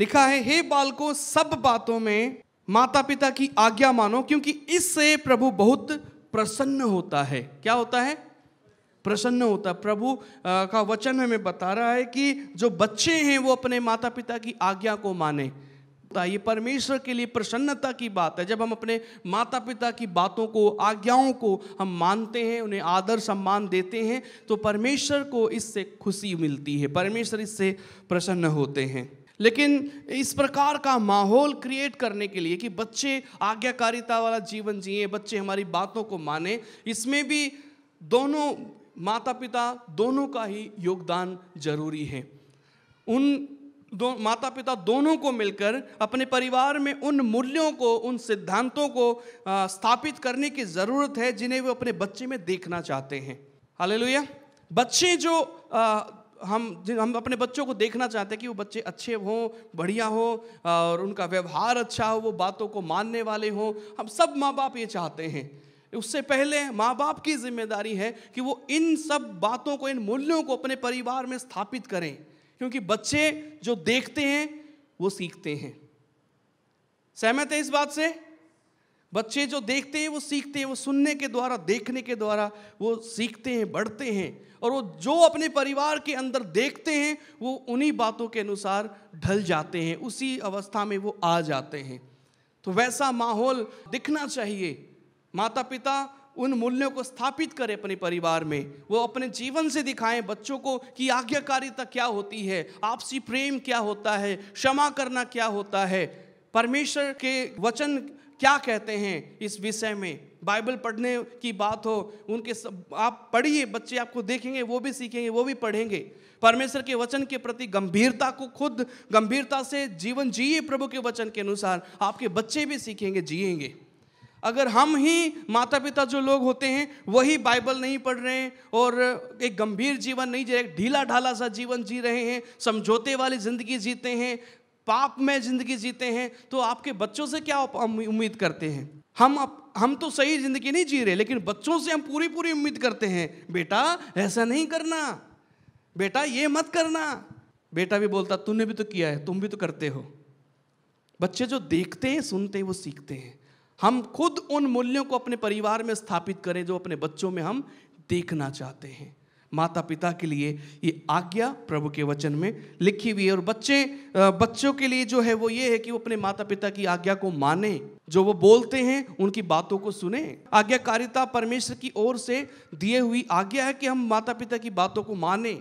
लिखा है हे बालको सब बातों में माता पिता की आज्ञा मानो क्योंकि इससे प्रभु बहुत प्रसन्न होता है क्या होता है प्रसन्न होता प्रभु का वचन हमें बता रहा है कि जो बच्चे हैं वो अपने माता पिता की आज्ञा को माने ये परमेश्वर के लिए प्रसन्नता की बात है जब हम अपने माता पिता की बातों को आज्ञाओं को हम मानते हैं उन्हें आदर सम्मान देते हैं तो परमेश्वर को इससे खुशी मिलती है परमेश्वर इससे प्रसन्न होते हैं लेकिन इस प्रकार का माहौल क्रिएट करने के लिए कि बच्चे आज्ञाकारिता वाला जीवन जिए बच्चे हमारी बातों को माने इसमें भी दोनों माता पिता दोनों का ही योगदान जरूरी है उन दो माता पिता दोनों को मिलकर अपने परिवार में उन मूल्यों को उन सिद्धांतों को आ, स्थापित करने की ज़रूरत है जिन्हें वे अपने बच्चे में देखना चाहते हैं हालेलुया बच्चे जो आ, हम हम अपने बच्चों को देखना चाहते हैं कि वो बच्चे अच्छे हों बढ़िया हों और उनका व्यवहार अच्छा हो वो बातों को मानने वाले हों हम सब माँ बाप ये चाहते हैं उससे पहले माँ बाप की जिम्मेदारी है कि वो इन सब बातों को इन मूल्यों को अपने परिवार में स्थापित करें क्योंकि बच्चे जो देखते हैं वो सीखते हैं सहमत है इस बात से बच्चे जो देखते हैं वो सीखते हैं वो सुनने के द्वारा देखने के द्वारा वो सीखते हैं बढ़ते हैं और वो जो अपने परिवार के अंदर देखते हैं वो उन्हीं बातों के अनुसार ढल जाते हैं उसी अवस्था में वो आ जाते हैं तो वैसा माहौल दिखना चाहिए माता पिता उन मूल्यों को स्थापित करें अपने परिवार में वो अपने जीवन से दिखाएं बच्चों को कि आज्ञाकारिता क्या होती है आपसी प्रेम क्या होता है क्षमा करना क्या होता है परमेश्वर के वचन क्या कहते हैं इस विषय में बाइबल पढ़ने की बात हो उनके सब आप पढ़िए बच्चे आपको देखेंगे वो भी सीखेंगे वो भी पढ़ेंगे परमेश्वर के वचन के प्रति गंभीरता को खुद गंभीरता से जीवन जिए प्रभु के वचन के अनुसार आपके बच्चे भी सीखेंगे जिएंगे अगर हम ही माता पिता जो लोग होते हैं वही बाइबल नहीं पढ़ रहे हैं और एक गंभीर जीवन नहीं जी रहे ढीला ढाला सा जीवन जी रहे हैं समझौते वाली ज़िंदगी जीते हैं पाप में ज़िंदगी जीते हैं तो आपके बच्चों से क्या उम्मीद करते हैं हम अप, हम तो सही ज़िंदगी नहीं जी रहे लेकिन बच्चों से हम पूरी पूरी उम्मीद करते हैं बेटा ऐसा नहीं करना बेटा ये मत करना बेटा भी बोलता तूने भी तो किया है तुम भी तो करते हो बच्चे जो देखते हैं सुनते हैं वो सीखते हैं हम खुद उन मूल्यों को अपने परिवार में स्थापित करें जो अपने बच्चों में हम देखना चाहते हैं माता पिता के लिए ये आज्ञा प्रभु के वचन में लिखी हुई है और बच्चे बच्चों के लिए जो है वो ये है कि वो अपने माता पिता की आज्ञा को माने जो वो बोलते हैं उनकी बातों को सुने आज्ञाकारिता परमेश्वर की ओर से दिए हुई आज्ञा है कि हम माता पिता की बातों को माने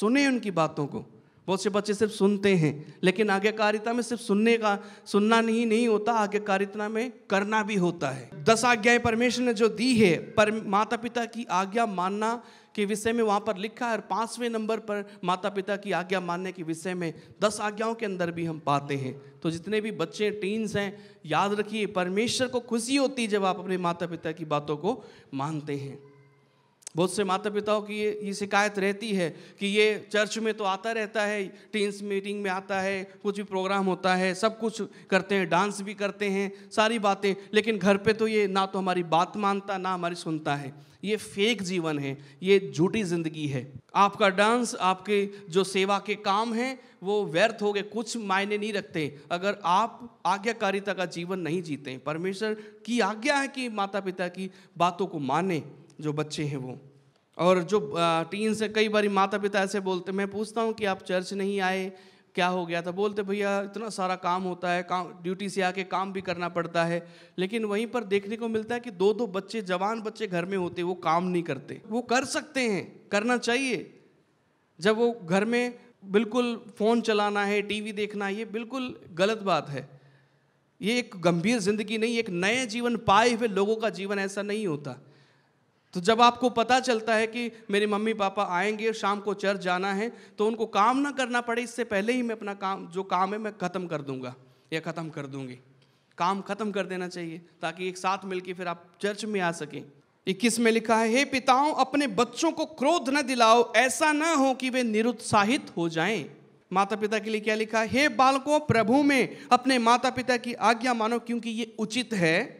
सुने उनकी बातों को बहुत से बच्चे सिर्फ सुनते हैं लेकिन आज्ञाकारिता में सिर्फ सुनने का सुनना नहीं नहीं होता आज्ञाकारिता में करना भी होता है दस आज्ञाएं परमेश्वर ने जो दी है पर माता पिता की आज्ञा मानना के विषय में वहाँ पर लिखा है और पांचवें नंबर पर माता पिता की आज्ञा मानने के विषय में दस आज्ञाओं के अंदर भी हम पाते हैं तो जितने भी बच्चे टीन्स हैं याद रखिए परमेश्वर को खुशी होती है जब आप अपने माता पिता की बातों को मानते हैं बहुत से माता पिताओं की ये ये शिकायत रहती है कि ये चर्च में तो आता रहता है टीन्स मीटिंग में आता है कुछ भी प्रोग्राम होता है सब कुछ करते हैं डांस भी करते हैं सारी बातें लेकिन घर पे तो ये ना तो हमारी बात मानता ना हमारी सुनता है ये फेक जीवन है ये झूठी ज़िंदगी है आपका डांस आपके जो सेवा के काम हैं वो व्यर्थ हो गए कुछ मायने नहीं रखते अगर आप आज्ञाकारिता का जीवन नहीं जीते परमेश्वर की आज्ञा है कि माता पिता की बातों को माने जो बच्चे हैं वो और जो टीन से कई बार माता पिता ऐसे बोलते मैं पूछता हूँ कि आप चर्च नहीं आए क्या हो गया था तो बोलते भैया इतना सारा काम होता है काम ड्यूटी से आके काम भी करना पड़ता है लेकिन वहीं पर देखने को मिलता है कि दो दो बच्चे जवान बच्चे घर में होते वो काम नहीं करते वो कर सकते हैं करना चाहिए जब वो घर में बिल्कुल फ़ोन चलाना है टीवी देखना ये बिल्कुल गलत बात है ये एक गंभीर ज़िंदगी नहीं एक नए जीवन पाए हुए लोगों का जीवन ऐसा नहीं होता तो जब आपको पता चलता है कि मेरे मम्मी पापा आएंगे शाम को चर्च जाना है तो उनको काम ना करना पड़े इससे पहले ही मैं अपना काम जो काम है मैं ख़त्म कर दूंगा या ख़त्म कर दूंगी काम ख़त्म कर देना चाहिए ताकि एक साथ मिलकर फिर आप चर्च में आ सकें इक्कीस में लिखा है हे पिताओं अपने बच्चों को क्रोध न दिलाओ ऐसा न हो कि वे निरुत्साहित हो जाएं माता पिता के लिए क्या लिखा है हे बालकों प्रभु में अपने माता पिता की आज्ञा मानो क्योंकि ये उचित है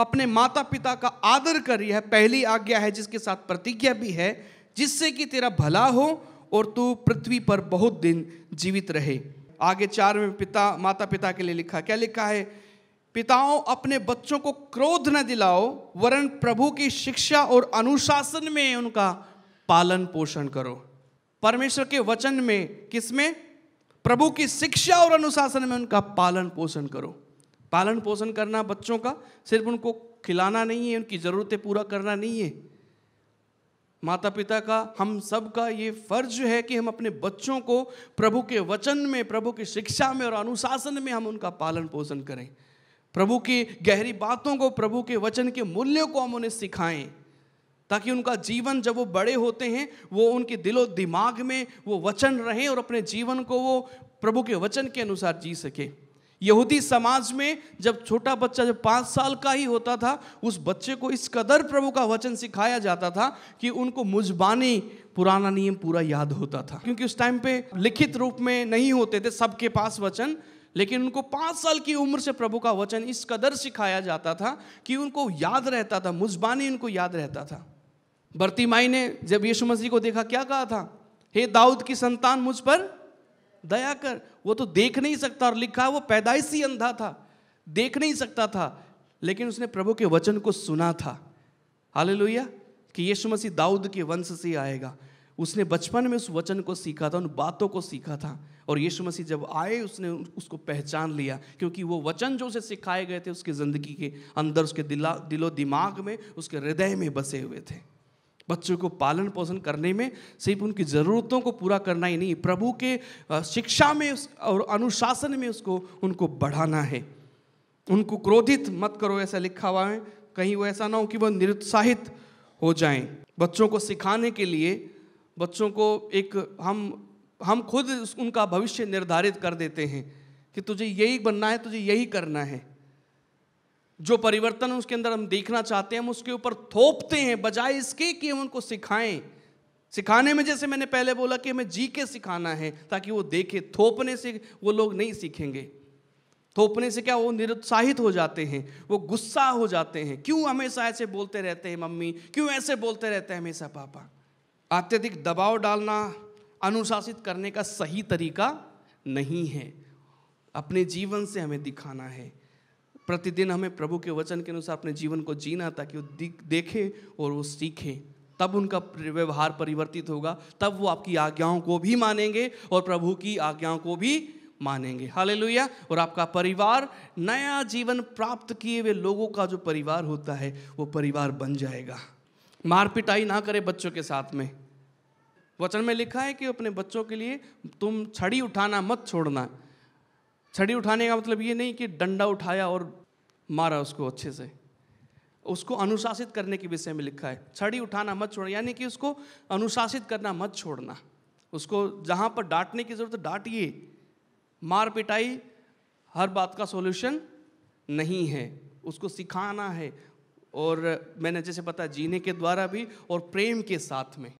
अपने माता पिता का आदर कर यह पहली आज्ञा है जिसके साथ प्रतिज्ञा भी है जिससे कि तेरा भला हो और तू पृथ्वी पर बहुत दिन जीवित रहे आगे चार में पिता माता पिता के लिए लिखा क्या लिखा है पिताओं अपने बच्चों को क्रोध न दिलाओ वरन प्रभु की शिक्षा और अनुशासन में उनका पालन पोषण करो परमेश्वर के वचन में किसमें प्रभु की शिक्षा और अनुशासन में उनका पालन पोषण करो पालन पोषण करना बच्चों का सिर्फ उनको खिलाना नहीं है उनकी ज़रूरतें पूरा करना नहीं है माता पिता का हम सब का ये फर्ज है कि हम अपने बच्चों को प्रभु के वचन में प्रभु की शिक्षा में और अनुशासन में हम उनका पालन पोषण करें प्रभु की गहरी बातों को प्रभु के वचन के मूल्यों को हम उन्हें सिखाएं ताकि उनका जीवन जब वो बड़े होते हैं वो उनके दिलो दिमाग में वो वचन रहें और अपने जीवन को वो प्रभु के वचन के अनुसार जी सके यहूदी समाज में जब छोटा बच्चा जब पाँच साल का ही होता था उस बच्चे को इस कदर प्रभु का वचन सिखाया जाता था कि उनको मुजबानी पुराना नियम पूरा याद होता था क्योंकि उस टाइम पे लिखित रूप में नहीं होते थे सबके पास वचन लेकिन उनको पाँच साल की उम्र से प्रभु का वचन इस कदर सिखाया जाता था कि उनको याद रहता था मुजबानी उनको याद रहता था बर्ती माई ने जब यीशु मसीह को देखा क्या कहा था हे दाऊद की संतान मुझ पर दया कर वो तो देख नहीं सकता और लिखा वो पैदाइशी ही अंधा था देख नहीं सकता था लेकिन उसने प्रभु के वचन को सुना था हाल कि यीशु मसीह दाऊद के वंश से आएगा उसने बचपन में उस वचन को सीखा था उन बातों को सीखा था और यीशु मसीह जब आए उसने उसको पहचान लिया क्योंकि वो वचन जो उसे सिखाए गए थे उसकी ज़िंदगी के अंदर उसके दिला दिलो दिमाग में उसके हृदय में बसे हुए थे बच्चों को पालन पोषण करने में सिर्फ उनकी ज़रूरतों को पूरा करना ही नहीं प्रभु के शिक्षा में और अनुशासन में उसको उनको बढ़ाना है उनको क्रोधित मत करो ऐसा लिखा हुआ है कहीं वो ऐसा ना हो कि वह निरुत्साहित हो जाए बच्चों को सिखाने के लिए बच्चों को एक हम हम खुद उनका भविष्य निर्धारित कर देते हैं कि तुझे यही बनना है तुझे यही करना है जो परिवर्तन उसके अंदर हम देखना चाहते हैं हम उसके ऊपर थोपते हैं बजाय इसके कि हम उनको सिखाएं सिखाने में जैसे मैंने पहले बोला कि हमें जी के सिखाना है ताकि वो देखे थोपने से वो लोग नहीं सीखेंगे थोपने से क्या वो निरुत्साहित हो जाते हैं वो गुस्सा हो जाते हैं क्यों हमेशा ऐसे बोलते रहते हैं मम्मी क्यों ऐसे बोलते रहते हैं हमेशा पापा अत्यधिक दबाव डालना अनुशासित करने का सही तरीका नहीं है अपने जीवन से हमें दिखाना है प्रतिदिन हमें प्रभु के वचन के अनुसार अपने जीवन को जीना ताकि वो देखे और वो सीखे तब उनका व्यवहार परिवर्तित होगा तब वो आपकी आज्ञाओं को भी मानेंगे और प्रभु की आज्ञाओं को भी मानेंगे हाले और आपका परिवार नया जीवन प्राप्त किए हुए लोगों का जो परिवार होता है वो परिवार बन जाएगा मार पिटाई ना करे बच्चों के साथ में वचन में लिखा है कि अपने बच्चों के लिए तुम छड़ी उठाना मत छोड़ना छड़ी उठाने का मतलब ये नहीं कि डंडा उठाया और मारा उसको अच्छे से उसको अनुशासित करने के विषय में लिखा है छड़ी उठाना मत छोड़ना यानी कि उसको अनुशासित करना मत छोड़ना उसको जहाँ पर डांटने की ज़रूरत डांटिए मार पिटाई हर बात का सॉल्यूशन नहीं है उसको सिखाना है और मैंने जैसे पता जीने के द्वारा भी और प्रेम के साथ में